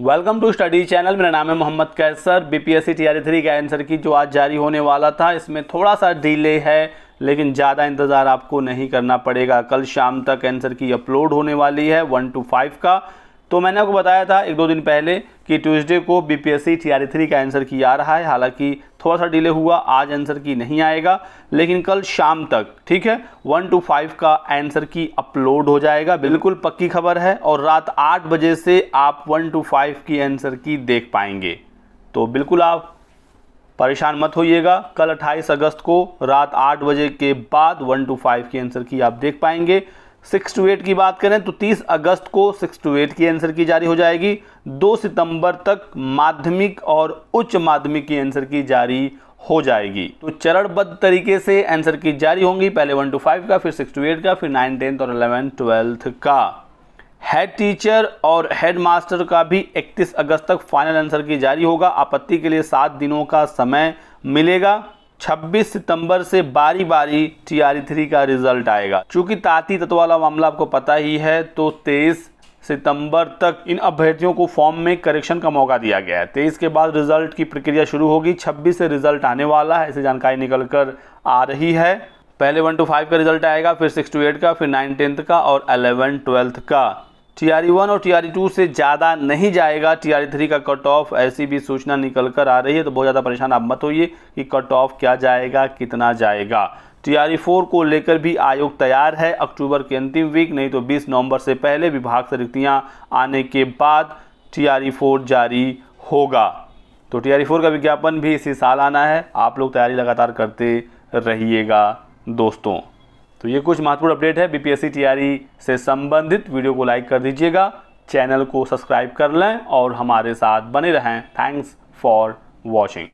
welcome to study channel मेरा नाम है Mohammad Kaiser BPSC TRE three का आंसर की जो आज जारी होने वाला था इसमें थोड़ा सा डिले है लेकिन ज़्यादा इंतज़ार आपको नहीं करना पड़ेगा कल शाम तक आंसर की अपलोड होने वाली है वन टू फाइव का तो मैंने आपको बताया था एक दो दिन पहले कि ट्यूसडे को बीपीएससी टीआरई थ्री का आंसर की आ रहा है हालांकि थोड़ा सा डिले हुआ आज आंसर की नहीं आएगा लेकिन कल शाम तक ठीक है वन टू फाइव का आंसर की अपलोड हो जाएगा बिल्कुल पक्की खबर है और रात आठ बजे से आप वन टू फाइव की आंसर की देख पाएंगे तो बिल्कुल आप परेशान मत होइएगा कल अट्ठाईस अगस्त को रात आठ बजे के बाद वन टू फाइव की आंसर की आप देख पाएंगे सिक्स टू एट की बात करें तो 30 अगस्त को सिक्स टू एट की आंसर की जारी हो जाएगी 2 सितंबर तक माध्यमिक और उच्च माध्यमिक की आंसर की जारी हो जाएगी तो चरणबद्ध तरीके से आंसर की जारी होंगी पहले वन टू फाइव का फिर सिक्स टू एट का फिर नाइन टेंथ और अलेवेंथ ट्वेल्थ का हेड टीचर और हेड मास्टर का भी 31 अगस्त तक फाइनल आंसर की जारी होगा आपत्ति के लिए सात दिनों का समय मिलेगा 26 सितंबर से बारी बारी टी आर थ्री का रिजल्ट आएगा चूंकि ताती तत्व वाला मामला आपको पता ही है तो तेईस सितंबर तक इन अभ्यर्थियों को फॉर्म में करेक्शन का मौका दिया गया है तेईस के बाद रिजल्ट की प्रक्रिया शुरू होगी 26 से रिजल्ट आने वाला है ऐसी जानकारी निकल कर आ रही है पहले वन टू फाइव का रिजल्ट आएगा फिर सिक्स टू एट का फिर नाइन टेंथ का और अलेवन ट्वेल्थ का टी आर वन और टी आर टू से ज़्यादा नहीं जाएगा टी आर थ्री का कट ऑफ ऐसी भी सूचना निकल कर आ रही है तो बहुत ज़्यादा परेशान आप मत होइए कि कट ऑफ क्या जाएगा कितना जाएगा टी आर फोर को लेकर भी आयोग तैयार है अक्टूबर के अंतिम वीक नहीं तो 20 नवंबर से पहले विभाग से रिक्तियाँ आने के बाद टी आर फोर जारी होगा तो टी आर फोर का विज्ञापन भी इसी साल आना है आप लोग तैयारी लगातार करते रहिएगा दोस्तों तो ये कुछ महत्वपूर्ण अपडेट है बीपीएससी तैयारी e से संबंधित वीडियो को लाइक कर दीजिएगा चैनल को सब्सक्राइब कर लें और हमारे साथ बने रहें थैंक्स फॉर वॉचिंग